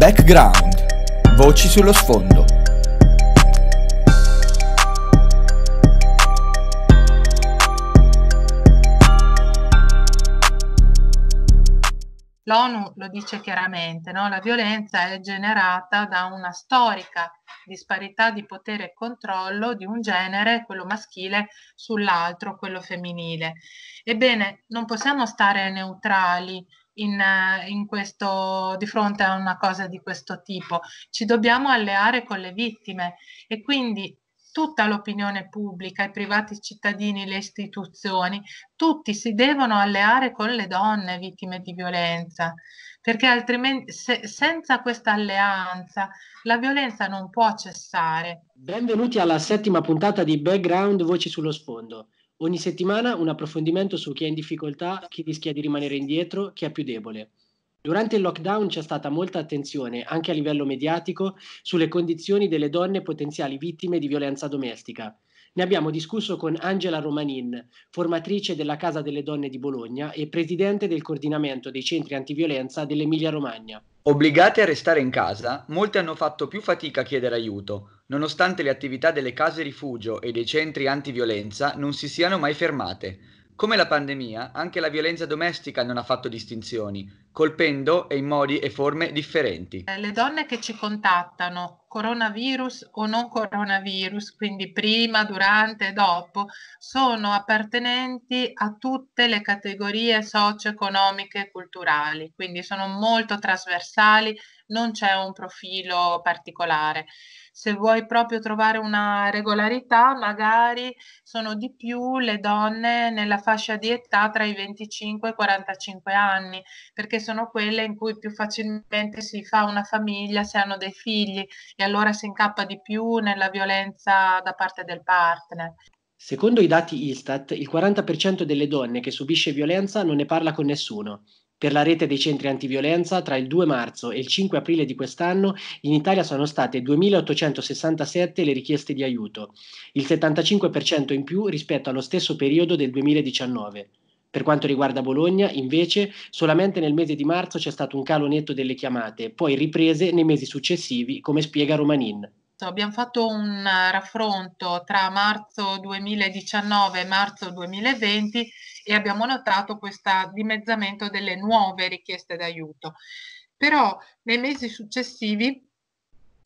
Background. Voci sullo sfondo. L'ONU lo dice chiaramente, no? la violenza è generata da una storica disparità di potere e controllo di un genere, quello maschile, sull'altro, quello femminile. Ebbene, non possiamo stare neutrali in, eh, in questo, di fronte a una cosa di questo tipo. Ci dobbiamo alleare con le vittime e quindi tutta l'opinione pubblica, i privati cittadini, le istituzioni, tutti si devono alleare con le donne vittime di violenza, perché altrimenti se, senza questa alleanza la violenza non può cessare. Benvenuti alla settima puntata di Background Voci sullo sfondo. Ogni settimana un approfondimento su chi è in difficoltà, chi rischia di rimanere indietro, chi è più debole. Durante il lockdown c'è stata molta attenzione, anche a livello mediatico, sulle condizioni delle donne potenziali vittime di violenza domestica. Ne abbiamo discusso con Angela Romanin, formatrice della Casa delle Donne di Bologna e presidente del coordinamento dei centri antiviolenza dell'Emilia Romagna. Obbligati a restare in casa, molti hanno fatto più fatica a chiedere aiuto, nonostante le attività delle case rifugio e dei centri antiviolenza non si siano mai fermate. Come la pandemia, anche la violenza domestica non ha fatto distinzioni, colpendo e in modi e forme differenti. Le donne che ci contattano coronavirus o non coronavirus, quindi prima, durante e dopo, sono appartenenti a tutte le categorie socio-economiche e culturali, quindi sono molto trasversali non c'è un profilo particolare. Se vuoi proprio trovare una regolarità, magari sono di più le donne nella fascia di età tra i 25 e i 45 anni, perché sono quelle in cui più facilmente si fa una famiglia se hanno dei figli e allora si incappa di più nella violenza da parte del partner. Secondo i dati Istat, il 40% delle donne che subisce violenza non ne parla con nessuno per la rete dei centri antiviolenza, tra il 2 marzo e il 5 aprile di quest'anno in Italia sono state 2.867 le richieste di aiuto, il 75% in più rispetto allo stesso periodo del 2019. Per quanto riguarda Bologna, invece, solamente nel mese di marzo c'è stato un calo netto delle chiamate, poi riprese nei mesi successivi, come spiega Romanin fatto? Abbiamo fatto un eh, raffronto tra marzo 2019 e marzo 2020 e abbiamo notato questo dimezzamento delle nuove richieste d'aiuto. Però nei mesi successivi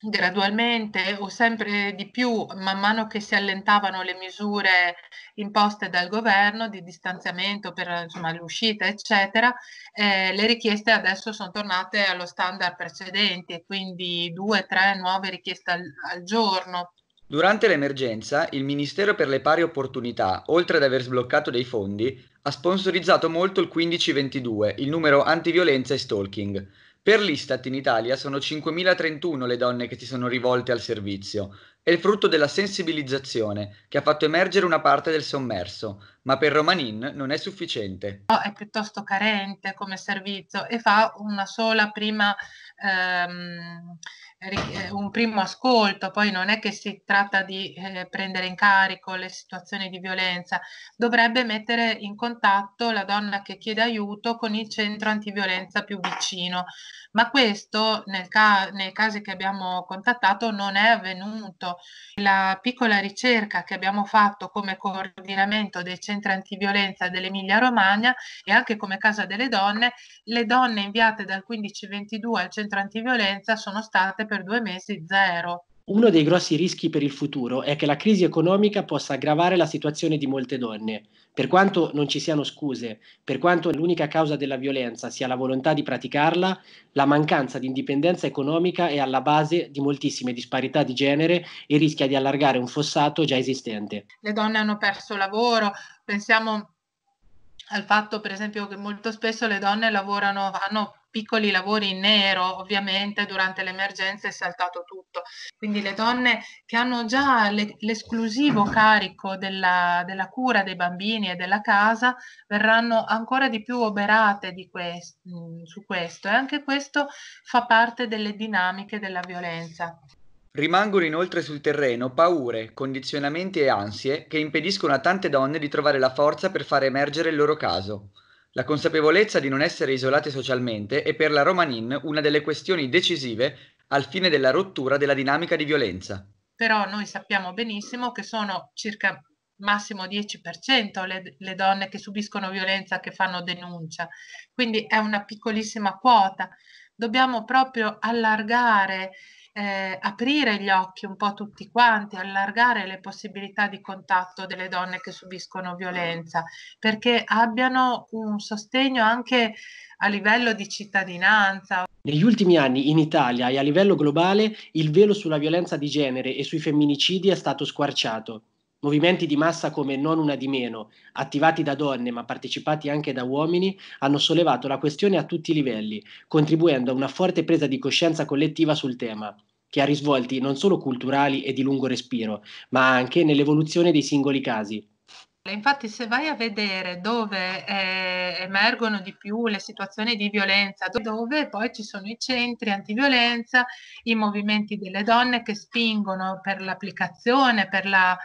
gradualmente o sempre di più man mano che si allentavano le misure imposte dal governo di distanziamento per l'uscita eccetera eh, le richieste adesso sono tornate allo standard precedente quindi due tre nuove richieste al, al giorno Durante l'emergenza, il Ministero per le Pari Opportunità, oltre ad aver sbloccato dei fondi, ha sponsorizzato molto il 1522, il numero antiviolenza e stalking, per l'Istat in Italia sono 5.031 le donne che si sono rivolte al servizio. È il frutto della sensibilizzazione che ha fatto emergere una parte del sommerso, ma per Romanin non è sufficiente. è piuttosto carente come servizio e fa una sola prima ehm, eh, un primo ascolto, poi non è che si tratta di eh, prendere in carico le situazioni di violenza, dovrebbe mettere in contatto la donna che chiede aiuto con il centro antiviolenza più vicino. Ma questo nel ca- nei casi che abbiamo contattato non è avvenuto. La piccola ricerca che abbiamo fatto come coordinamento dei centri antiviolenza dell'Emilia Romagna e anche come Casa delle Donne, le donne inviate dal 1522 al centro antiviolenza sono state per per due mesi zero. Uno dei grossi rischi per il futuro è che la crisi economica possa aggravare la situazione di molte donne. Per quanto non ci siano scuse, per quanto l'unica causa della violenza sia la volontà di praticarla, la mancanza di indipendenza economica è alla base di moltissime disparità di genere e rischia di allargare un fossato già esistente. Le donne hanno perso lavoro, pensiamo al fatto per esempio che molto spesso le donne lavorano, hanno piccoli lavori in nero, ovviamente durante l'emergenza è saltato tutto. Quindi le donne che hanno già le, l'esclusivo carico della, della, cura dei bambini e della casa verranno ancora di più oberate di quest, mm, su questo e anche questo fa parte delle dinamiche della violenza. Rimangono inoltre sul terreno paure, condizionamenti e ansie che impediscono a tante donne di trovare la forza per far emergere il loro caso. La consapevolezza di non essere isolate socialmente è per la Romanin una delle questioni decisive al fine della rottura della dinamica di violenza. Però noi sappiamo benissimo che sono circa massimo 10% le, le donne che subiscono violenza che fanno denuncia, quindi è una piccolissima quota dobbiamo proprio allargare, eh, aprire gli occhi un po' tutti quanti, allargare le possibilità di contatto delle donne che subiscono violenza, perché abbiano un sostegno anche a livello di cittadinanza. Negli ultimi anni in Italia e a livello globale il velo sulla violenza di genere e sui femminicidi è stato squarciato. Movimenti di massa come Non una di meno, attivati da donne ma partecipati anche da uomini, hanno sollevato la questione a tutti i livelli, contribuendo a una forte presa di coscienza collettiva sul tema che ha risvolti non solo culturali e di lungo respiro, ma anche nell'evoluzione dei singoli casi. Infatti se vai a vedere dove eh, emergono di più le situazioni di violenza, dove poi ci sono i centri antiviolenza, i movimenti delle donne che spingono per l'applicazione, per la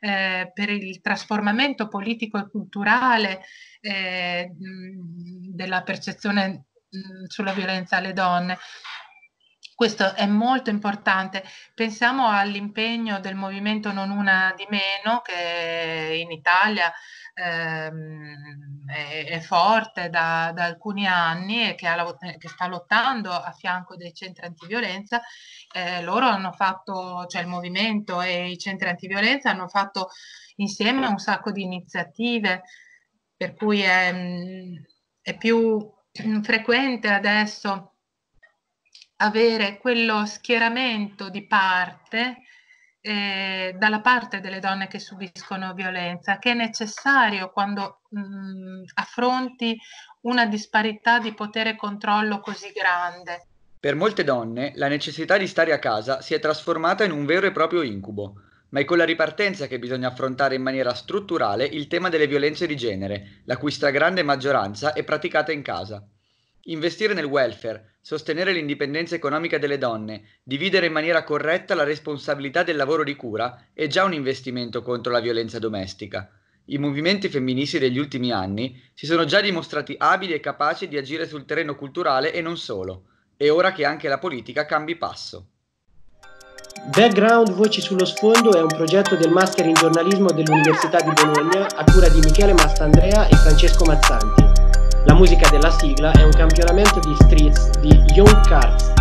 eh, per il trasformamento politico e culturale eh, della percezione mh, sulla violenza alle donne. Questo è molto importante. Pensiamo all'impegno del movimento Non Una di Meno che in Italia ehm, è, è, forte da, da, alcuni anni e che, ha, che, sta lottando a fianco dei centri antiviolenza. Eh, loro hanno fatto, cioè il movimento e i centri antiviolenza hanno fatto insieme un sacco di iniziative per cui è, è più frequente adesso avere quello schieramento di parte eh, dalla parte delle donne che subiscono violenza, che è necessario quando mh, mm, affronti una disparità di potere e controllo così grande. Per molte donne la necessità di stare a casa si è trasformata in un vero e proprio incubo, ma è con la ripartenza che bisogna affrontare in maniera strutturale il tema delle violenze di genere, la cui stragrande maggioranza è praticata in casa. Investire nel welfare, sostenere l'indipendenza economica delle donne, dividere in maniera corretta la responsabilità del lavoro di cura è già un investimento contro la violenza domestica. I movimenti femministi degli ultimi anni si sono già dimostrati abili e capaci di agire sul terreno culturale e non solo. È ora che anche la politica cambi passo. Background Voci sullo sfondo è un progetto del Master in giornalismo dell'Università di Bologna a cura di Michele Mastandrea e Francesco Mazzanti. La musica della sigla è un campionamento di streets di Young Cards